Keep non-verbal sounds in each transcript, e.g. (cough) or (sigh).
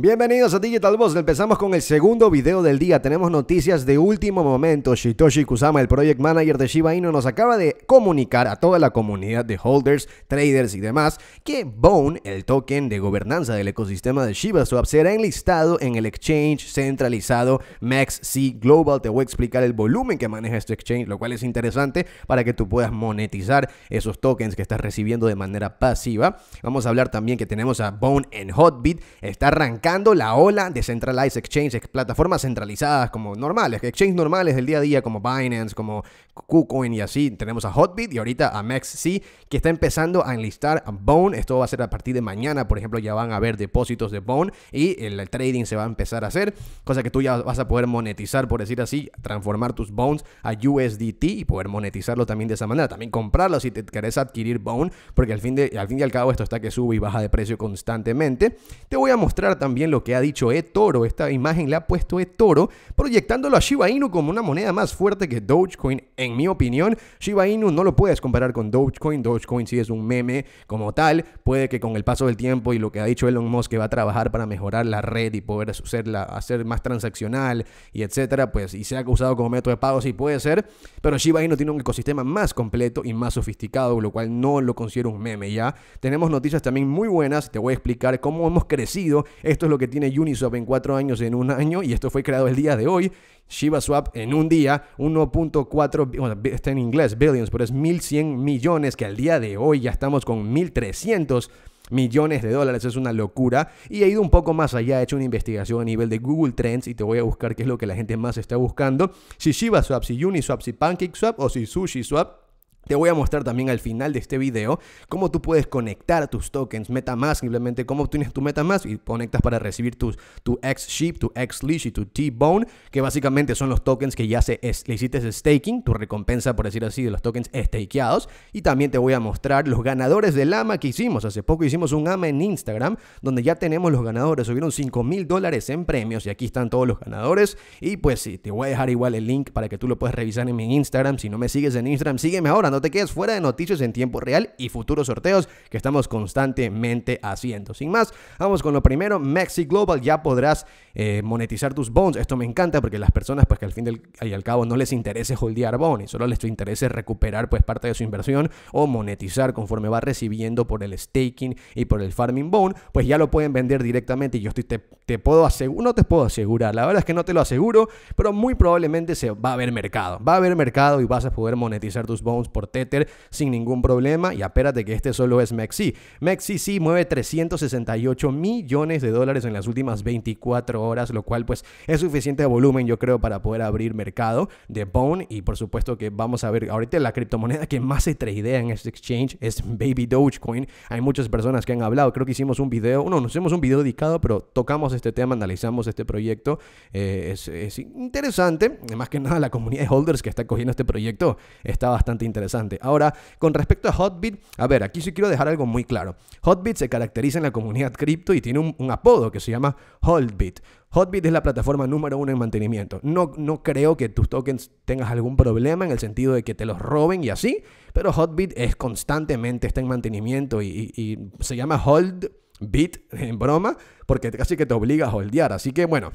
Bienvenidos a Digital Boss, empezamos con el segundo video del día. Tenemos noticias de último momento. Shitoshi Kusama, el project manager de Shiba Inu, nos acaba de comunicar a toda la comunidad de holders, traders y demás que Bone, el token de gobernanza del ecosistema de ShibaSwap, será enlistado en el exchange centralizado MaxC Global. Te voy a explicar el volumen que maneja este exchange, lo cual es interesante para que tú puedas monetizar esos tokens que estás recibiendo de manera pasiva. Vamos a hablar también que tenemos a Bone en Hotbit, está arrancando la ola de centralized exchange, plataformas centralizadas como normales, exchanges normales del día a día como Binance, como KuCoin y así. Tenemos a Hotbit y ahorita a MaxC que está empezando a enlistar a Bone. Esto va a ser a partir de mañana, por ejemplo, ya van a haber depósitos de Bone y el trading se va a empezar a hacer, cosa que tú ya vas a poder monetizar, por decir así, transformar tus Bones a USDT y poder monetizarlo también de esa manera. También comprarlo si te querés adquirir Bone, porque al fin, de, al fin y al cabo esto está que sube y baja de precio constantemente. Te voy a mostrar también lo que ha dicho eToro. Esta imagen le ha puesto eToro, proyectándolo a Shiba Inu como una moneda más fuerte que Dogecoin, en mi opinión. Shiba Inu no lo puedes comparar con Dogecoin. Dogecoin sí es un meme como tal. Puede que con el paso del tiempo y lo que ha dicho Elon Musk que va a trabajar para mejorar la red y poder hacerla, hacer más transaccional y etcétera, pues y sea usado como método de pago, sí puede ser. Pero Shiba Inu tiene un ecosistema más completo y más sofisticado, lo cual no lo considero un meme ya. Tenemos noticias también muy buenas. Te voy a explicar cómo hemos crecido esto lo que tiene Uniswap en cuatro años, en un año, y esto fue creado el día de hoy. Shiba Swap en un día, 1.4, bueno, está en inglés, billions, pero es 1.100 millones, que al día de hoy ya estamos con 1.300 millones de dólares, es una locura. Y he ido un poco más allá, he hecho una investigación a nivel de Google Trends y te voy a buscar qué es lo que la gente más está buscando. Si Shiba Swap, si Uniswap, si Pancake Swap o si Sushi Swap te voy a mostrar también al final de este video cómo tú puedes conectar tus tokens MetaMask, simplemente cómo obtienes tu MetaMask y conectas para recibir tus, tu X-Ship, tu X-Leash y tu T-Bone, que básicamente son los tokens que ya se le hiciste staking, tu recompensa, por decir así, de los tokens stakeados. Y también te voy a mostrar los ganadores del AMA que hicimos. Hace poco hicimos un AMA en Instagram, donde ya tenemos los ganadores. Subieron 5 mil dólares en premios y aquí están todos los ganadores. Y pues sí, te voy a dejar igual el link para que tú lo puedas revisar en mi Instagram. Si no me sigues en Instagram, sígueme ahora, te quedes fuera de noticias en tiempo real y futuros sorteos que estamos constantemente haciendo. Sin más, vamos con lo primero, Maxi Global, ya podrás eh, monetizar tus bones. Esto me encanta porque las personas, pues que al fin y al cabo no les interese holdear bones, solo les interese recuperar pues parte de su inversión o monetizar conforme va recibiendo por el staking y por el farming bone, pues ya lo pueden vender directamente y yo estoy, te, puedo asegurar, no te puedo asegurar, la verdad es que no te lo aseguro, pero muy probablemente se va a haber mercado, va a haber mercado y vas a poder monetizar tus bones por Tether sin ningún problema. Y apérate que este solo es Maxi. Maxi sí mueve 368 millones de dólares en las últimas 24 horas, lo cual pues es suficiente volumen yo creo para poder abrir mercado de Bone. Y por supuesto que vamos a ver, ahorita la criptomoneda que más se tradea en este exchange es Baby Dogecoin. Hay muchas personas que han hablado, creo que hicimos un video, no, nos hicimos un video dedicado, pero tocamos este tema, analizamos este proyecto. Eh, es, es interesante, más que nada la comunidad de holders que está cogiendo este proyecto está bastante interesante Ahora, con respecto a Hotbit, a ver, aquí sí quiero dejar algo muy claro. Hotbit se caracteriza en la comunidad cripto y tiene un, apodo que se llama Holdbit. Hotbit es la plataforma número uno en mantenimiento. No, no creo que tus tokens tengas algún problema en el sentido de que te los roben y así, pero Hotbit es constantemente, está en mantenimiento y, y se llama Holdbit en broma porque casi que te obliga a holdear. Así que bueno,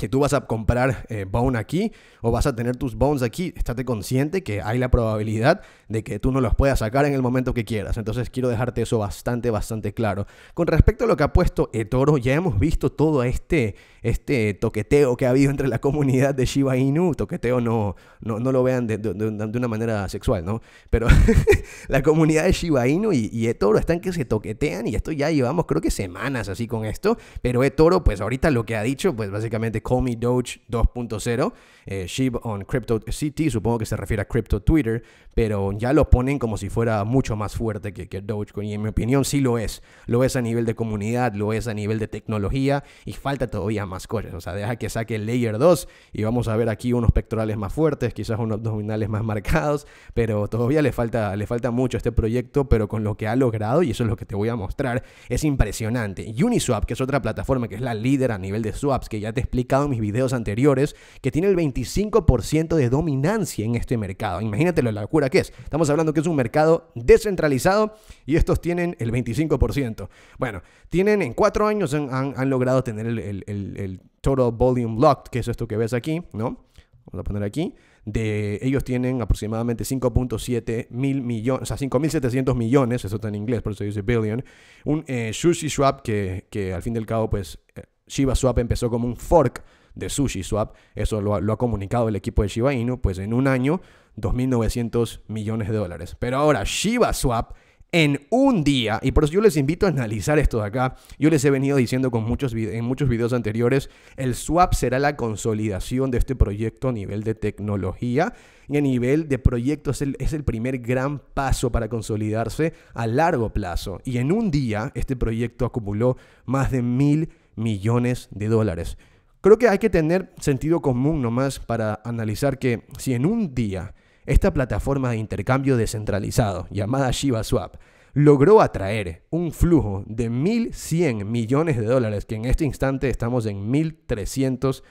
que tú vas a comprar eh, Bone aquí o vas a tener tus Bones aquí, estate consciente que hay la probabilidad de que tú no los puedas sacar en el momento que quieras. Entonces quiero dejarte eso bastante, bastante claro. Con respecto a lo que ha puesto Etoro, ya hemos visto todo este, este toqueteo que ha habido entre la comunidad de Shiba Inu. Toqueteo no, no, no lo vean de, una manera sexual, ¿no? Pero (laughs) la comunidad de Shiba Inu y, y Etoro están que se toquetean y esto ya llevamos creo que semanas así con esto. Pero Etoro, pues ahorita lo que ha dicho, pues básicamente Call Doge 2.0, eh, Ship on Crypto City, supongo que se refiere a Crypto Twitter, pero ya lo ponen como si fuera mucho más fuerte que, que Dogecoin y en mi opinión sí lo es. Lo es a nivel de comunidad, lo es a nivel de tecnología y falta todavía más cosas. O sea, deja que saque el Layer 2 y vamos a ver aquí unos pectorales más fuertes, quizás unos abdominales más marcados, pero todavía le falta, le falta mucho a este proyecto, pero con lo que ha logrado, y eso es lo que te voy a mostrar, es impresionante. Uniswap, que es otra plataforma que es la líder a nivel de swaps, que ya te explica en mis videos anteriores, que tiene el 25% de dominancia en este mercado. Imagínate la locura que es. Estamos hablando que es un mercado descentralizado y estos tienen el 25%. Bueno, tienen en cuatro años han, logrado tener el, el, Total Volume Locked, que es esto que ves aquí, ¿no? Vamos a poner aquí. De, ellos tienen aproximadamente 5.7 mil millones, o sea, 5.700 millones, eso está en inglés, por eso dice billion. Un eh, Sushi swap que, al fin del cabo, pues, eh, Shiba Swap empezó como un fork de Sushi Swap, eso lo ha, comunicado el equipo de Shiba Inu, pues en un año 2.900 millones de dólares. Pero ahora Shiba Swap en un día, y por eso yo les invito a analizar esto de acá, yo les he venido diciendo con muchos en muchos videos anteriores, el swap será la consolidación de este proyecto a nivel de tecnología y a nivel de proyectos es el, es el primer gran paso para consolidarse a largo plazo. Y en un día este proyecto acumuló más de mil millones de dólares. Creo que hay que tener sentido común nomás para analizar que si en un día esta plataforma de intercambio descentralizado llamada Shiba Swap logró atraer un flujo de 1.100 millones de dólares, que en este instante estamos en 1.300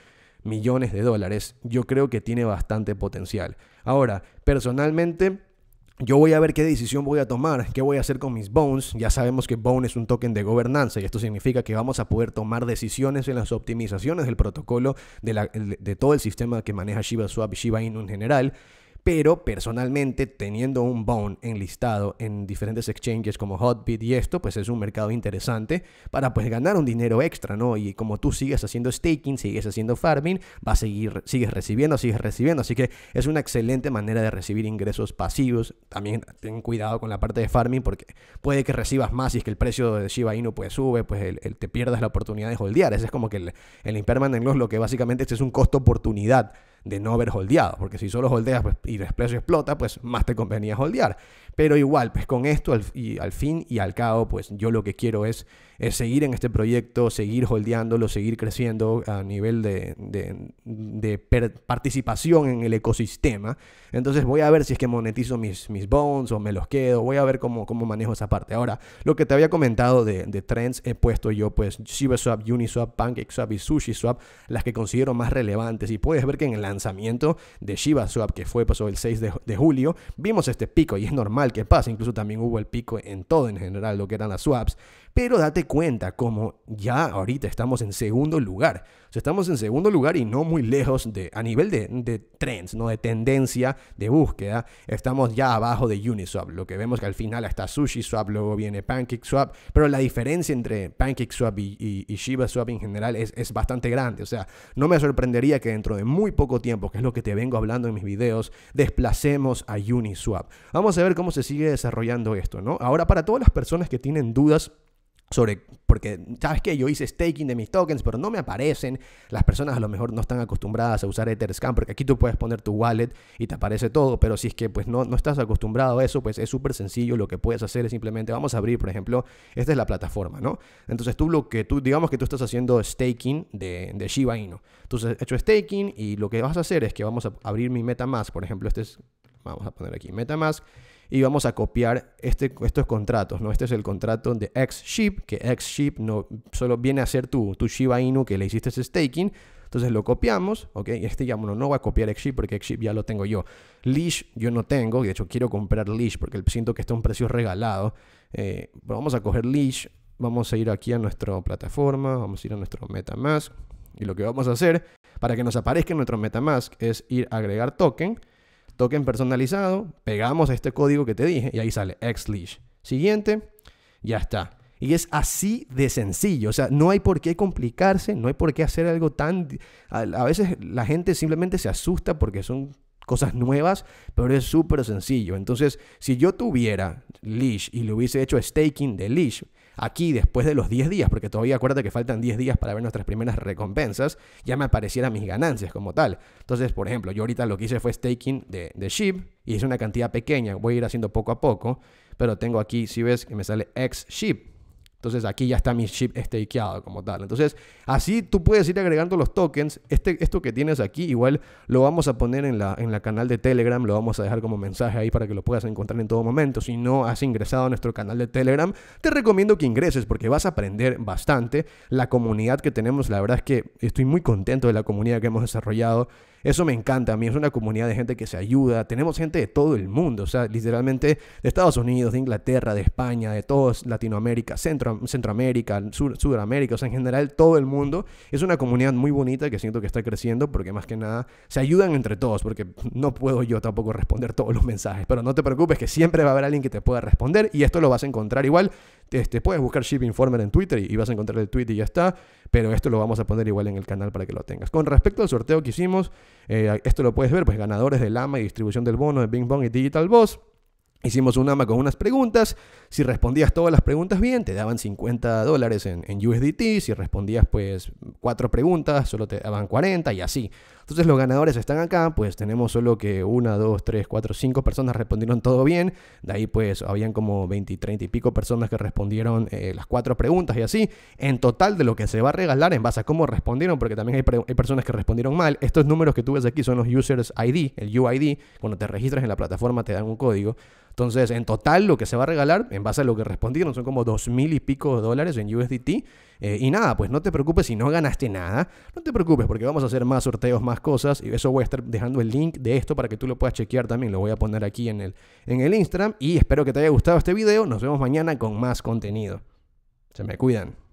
millones de dólares, yo creo que tiene bastante potencial. Ahora, personalmente yo voy a ver qué decisión voy a tomar, qué voy a hacer con mis bones. Ya sabemos que bone es un token de gobernanza y esto significa que vamos a poder tomar decisiones en las optimizaciones del protocolo de, todo el sistema que maneja Shiba y Shiba Inu en general pero personalmente teniendo un bone enlistado en diferentes exchanges como Hotbit y esto, pues es un mercado interesante para pues ganar un dinero extra, ¿no? Y como tú sigues haciendo staking, sigues haciendo farming, va a seguir, sigues recibiendo, sigues recibiendo, así que es una excelente manera de recibir ingresos pasivos. También ten cuidado con la parte de farming porque puede que recibas más y es que el precio de Shiba Inu pues sube, pues el, te pierdas la oportunidad de holdear. Ese es como que el, el impermanent loss, lo que básicamente este es un costo oportunidad de no haber holdeado, porque si solo holdeas pues, y precio explota, pues más te convenía holdear. Pero igual, pues con esto al, y, al fin y al cabo, pues yo lo que quiero es, seguir en este proyecto, seguir holdeándolo, seguir creciendo a nivel de, de, participación en el ecosistema. Entonces voy a ver si es que monetizo mis, mis bones o me los quedo, voy a ver cómo, cómo manejo esa parte. Ahora, lo que te había comentado de, de trends, he puesto yo pues ShibaSwap, Uniswap, PancakeSwap y SushiSwap, las que considero más relevantes y puedes ver que en la lanzamiento de Shiba Swap que fue pasó el 6 de, julio, vimos este pico y es normal que pase, incluso también hubo el pico en todo en general lo que eran las swaps, pero date cuenta como ya ahorita estamos en segundo lugar, estamos en segundo lugar y no muy lejos de, a nivel de, de trends, ¿no? de tendencia de búsqueda, estamos ya abajo de Uniswap, lo que vemos que al final hasta swap luego viene Swap pero la diferencia entre Pancake Swap y, Shiba Swap en general es, es bastante grande, o sea, no me sorprendería que dentro de muy poco tiempo tiempo, que es lo que te vengo hablando en mis videos, desplacemos a Uniswap. Vamos a ver cómo se sigue desarrollando esto, ¿no? Ahora, para todas las personas que tienen dudas sobre porque sabes que yo hice staking de mis tokens pero no me aparecen las personas a lo mejor no están acostumbradas a usar Etherscan porque aquí tú puedes poner tu wallet y te aparece todo pero si es que pues no, no estás acostumbrado a eso pues es súper sencillo lo que puedes hacer es simplemente vamos a abrir por ejemplo esta es la plataforma no entonces tú lo que tú digamos que tú estás haciendo staking de, de Shiba Inu entonces he hecho staking y lo que vas a hacer es que vamos a abrir mi MetaMask por ejemplo este es vamos a poner aquí MetaMask y vamos a copiar este, estos contratos. ¿no? Este es el contrato de XShip, que XShip no, solo viene a ser tu, tu Shiba Inu que le hiciste ese staking. Entonces lo copiamos, ¿ok? Este ya no va a copiar XShip porque XShip ya lo tengo yo. Leash yo no tengo, de hecho quiero comprar Leash porque siento que está un precio regalado. Eh, vamos a coger Leash, vamos a ir aquí a nuestra plataforma, vamos a ir a nuestro MetaMask. Y lo que vamos a hacer para que nos aparezca nuestro MetaMask es ir a agregar token token personalizado, pegamos este código que te dije y ahí sale Ex-leash. Siguiente, ya está. Y es así de sencillo, o sea, no hay por qué complicarse, no hay por qué hacer algo tan... A, veces la gente simplemente se asusta porque son cosas nuevas, pero es súper sencillo. Entonces, si yo tuviera Leash y le hubiese hecho staking de Leash, aquí después de los 10 días, porque todavía acuérdate que faltan 10 días para ver nuestras primeras recompensas, ya me aparecieran mis ganancias como tal. Entonces, por ejemplo, yo ahorita lo que hice fue staking de, de SHIB y es una cantidad pequeña, voy a ir haciendo poco a poco, pero tengo aquí, si ves que me sale X SHIB, entonces aquí ya está mi chip stakeado como tal. Entonces así tú puedes ir agregando los tokens. Este, esto que tienes aquí igual lo vamos a poner en la, en la canal de Telegram. Lo vamos a dejar como mensaje ahí para que lo puedas encontrar en todo momento. Si no has ingresado a nuestro canal de Telegram, te recomiendo que ingreses porque vas a aprender bastante. La comunidad que tenemos, la verdad es que estoy muy contento de la comunidad que hemos desarrollado. Eso me encanta a mí, es una comunidad de gente que se ayuda. Tenemos gente de todo el mundo, o sea, literalmente de Estados Unidos, de Inglaterra, de España, de todos Latinoamérica, Centroamérica, Sudamérica, o sea, en general todo el mundo. Es una comunidad muy bonita que siento que está creciendo porque más que nada se ayudan entre todos, porque no puedo yo tampoco responder todos los mensajes, pero no te preocupes que siempre va a haber alguien que te pueda responder y esto lo vas a encontrar igual te este, puedes buscar Ship Informer en Twitter y, vas a encontrar el tweet y ya está, pero esto lo vamos a poner igual en el canal para que lo tengas. Con respecto al sorteo que hicimos, eh, esto lo puedes ver, pues ganadores del AMA y distribución del bono de Bing Bong y Digital Boss. Hicimos un AMA con unas preguntas. Si respondías todas las preguntas bien, te daban 50 dólares en, en, USDT. Si respondías pues cuatro preguntas, solo te daban 40 y así. Entonces los ganadores están acá, pues tenemos solo que una, dos, tres, cuatro, cinco personas respondieron todo bien. De ahí pues habían como 20, 30 y pico personas que respondieron eh, las cuatro preguntas y así. En total de lo que se va a regalar en base a cómo respondieron, porque también hay, personas que respondieron mal. Estos números que tú ves aquí son los users ID, el UID. Cuando te registras en la plataforma te dan un código. Entonces, en total, lo que se va a regalar, en base a lo que respondieron, son como dos mil y pico dólares en USDT. Eh, y nada, pues no te preocupes si no ganaste nada. No te preocupes porque vamos a hacer más sorteos, más cosas. Y eso voy a estar dejando el link de esto para que tú lo puedas chequear también. Lo voy a poner aquí en el, en el Instagram. Y espero que te haya gustado este video. Nos vemos mañana con más contenido. Se me cuidan.